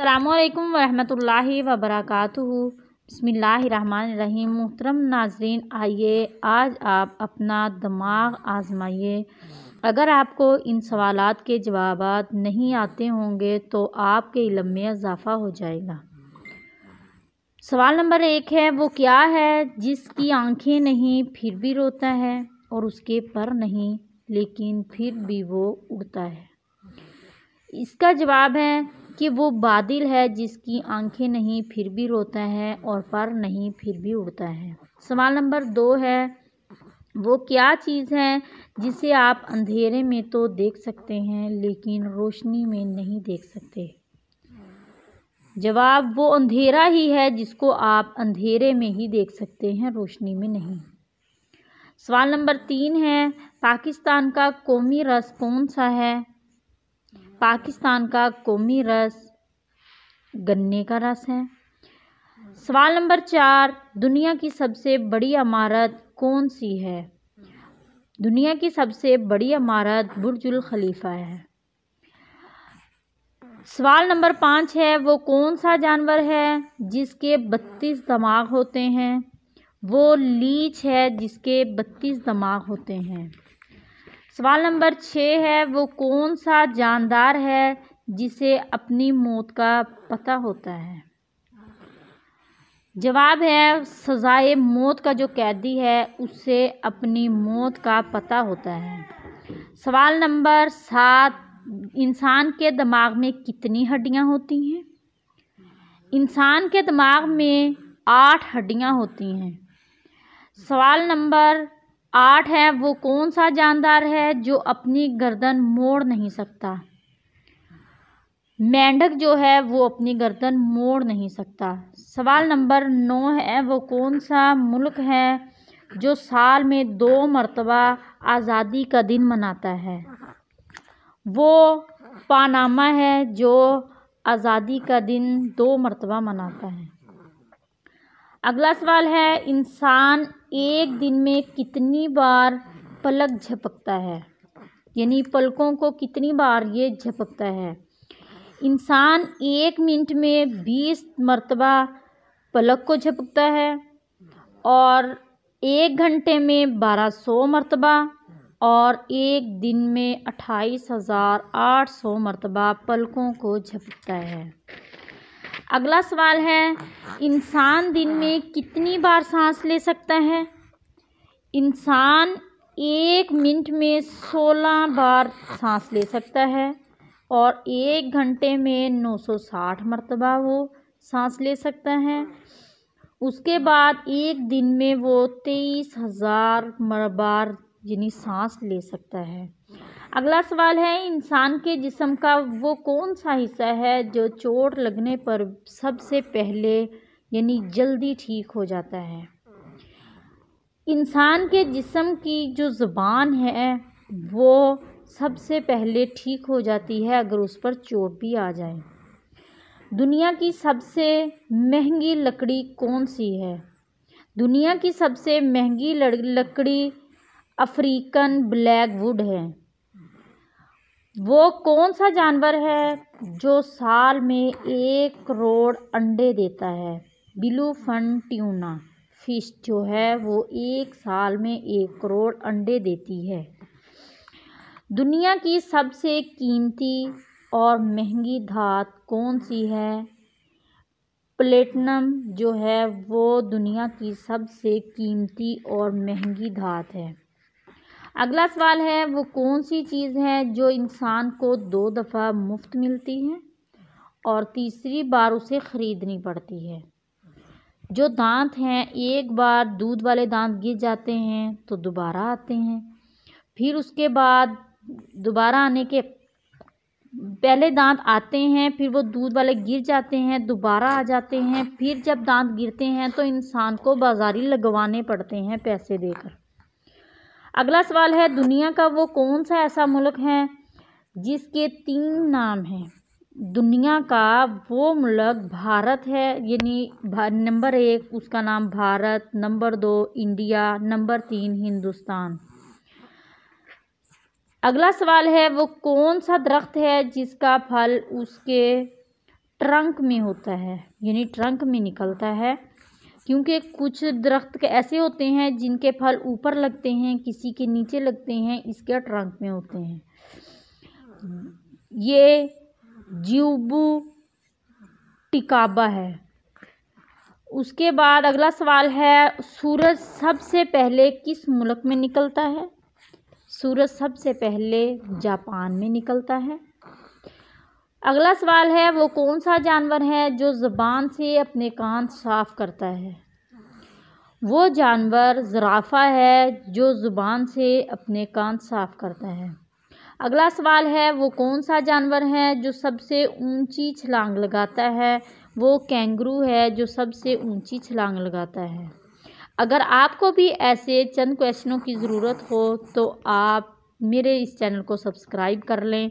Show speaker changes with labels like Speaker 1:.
Speaker 1: अल्लाम वरहल वबरक बसमीम मुहतरम नाजरीन आइए आज आप अपना दिमाग आजमाइए अगर आपको इन सवाल के जवाब नहीं आते होंगे तो आपके इलम में इजाफ़ा हो जाएगा सवाल नंबर एक है वो क्या है जिसकी आंखें नहीं फिर भी रोता है और उसके पर नहीं लेकिन फिर भी वो उड़ता है इसका जवाब है कि वो बादल है जिसकी आंखें नहीं फिर भी रोता है और पर नहीं फिर भी उड़ता है सवाल नंबर दो है वो क्या चीज़ है जिसे आप अंधेरे में तो देख सकते हैं लेकिन रोशनी में नहीं देख सकते जवाब वो अंधेरा ही है जिसको आप अंधेरे में ही देख सकते हैं रोशनी में नहीं सवाल नंबर तीन है पाकिस्तान का कौमी रस कौन सा है पाकिस्तान का कौमी रस गन्ने का रस है सवाल नंबर चार दुनिया की सबसे बड़ी इमारत कौन सी है दुनिया की सबसे बड़ी इमारत बुर्जुल खलीफा है सवाल नंबर पाँच है वो कौन सा जानवर है जिसके बत्तीस दमाग होते हैं वो लीच है जिसके बत्तीस दमाग होते हैं सवाल नंबर छः है वो कौन सा जानदार है जिसे अपनी मौत का पता होता है जवाब है सज़ाए मौत का जो कैदी है उसे अपनी मौत का पता होता है सवाल नंबर सात इंसान के दिमाग में कितनी हड्डियां होती हैं इंसान के दिमाग में आठ हड्डियां होती हैं सवाल नंबर आठ है वो कौन सा जानदार है जो अपनी गर्दन मोड़ नहीं सकता मेंढक जो है वो अपनी गर्दन मोड़ नहीं सकता सवाल नंबर नौ है वो कौन सा मुल्क है जो साल में दो मरतबा आज़ादी का दिन मनाता है वो पानामा है जो आज़ादी का दिन दो मरतबा मनाता है अगला सवाल है इंसान एक दिन में कितनी बार पलक झपकता है यानी पलकों को कितनी बार ये झपकता है इंसान एक मिनट में बीस मरतबा पलक को झपकता है और एक घंटे में बारह सौ मरतबा और एक दिन में अट्ठाईस हज़ार आठ सौ मरतबा पलकों को झपकता है अगला सवाल है इंसान दिन में कितनी बार सांस ले सकता है इंसान एक मिनट में सोलह बार सांस ले सकता है और एक घंटे में नौ सौ साठ मरतबा वो सांस ले सकता है उसके बाद एक दिन में वो तेईस हज़ार बार यानी सांस ले सकता है अगला सवाल है इंसान के जिसम का वो कौन सा हिस्सा है जो चोट लगने पर सबसे पहले यानी जल्दी ठीक हो जाता है इंसान के जिसम की जो ज़बान है वो सबसे पहले ठीक हो जाती है अगर उस पर चोट भी आ जाए दुनिया की सबसे महंगी लकड़ी कौन सी है दुनिया की सबसे महंगी लकड़ी अफ्रीकन ब्लैक वुड है वो कौन सा जानवर है जो साल में एक करोड़ अंडे देता है बिलू फन ट्यूना फिश जो है वो एक साल में एक करोड़ अंडे देती है दुनिया की सबसे कीमती और महंगी धात कौन सी है प्लेटिनम जो है वो दुनिया की सबसे कीमती और महंगी धात है अगला सवाल है वो कौन सी चीज़ है जो इंसान को दो दफ़ा मुफ्त मिलती है और तीसरी बार उसे ख़रीदनी पड़ती है जो दांत हैं एक बार दूध वाले दांत गिर जाते हैं तो दोबारा आते हैं फिर उसके बाद दोबारा आने के पहले दांत आते हैं फिर वो दूध वाले गिर जाते हैं दोबारा आ जाते हैं फिर जब दांत गिरते हैं तो इंसान को बाजारी लगवाने पड़ते हैं पैसे देकर अगला सवाल है दुनिया का वो कौन सा ऐसा मुल्क है जिसके तीन नाम हैं दुनिया का वो मुल्क भारत है यानी नंबर एक उसका नाम भारत नंबर दो इंडिया नंबर तीन हिंदुस्तान अगला सवाल है वो कौन सा दरख्त है जिसका फल उसके ट्रंक में होता है यानी ट्रंक में निकलता है क्योंकि कुछ दरख्त के ऐसे होते हैं जिनके फल ऊपर लगते हैं किसी के नीचे लगते हैं इसके ट्रंक में होते हैं ये ज्यूबू टिकाबा है उसके बाद अगला सवाल है सूरज सबसे पहले किस मुल्क में निकलता है सूरज सबसे पहले जापान में निकलता है अगला सवाल है वो कौन सा जानवर है जो ज़बान से अपने कान साफ करता है वो जानवर ज़राफ़ा है जो ज़ुबान से अपने कान साफ करता है अगला सवाल है वो कौन सा जानवर है जो सबसे ऊंची छलांग लगाता है वो कैंगरू है जो सबसे ऊंची छलांग लगाता है अगर आपको भी ऐसे चंद क्वेश्चनों की ज़रूरत हो तो आप मेरे इस चैनल को सब्सक्राइब कर लें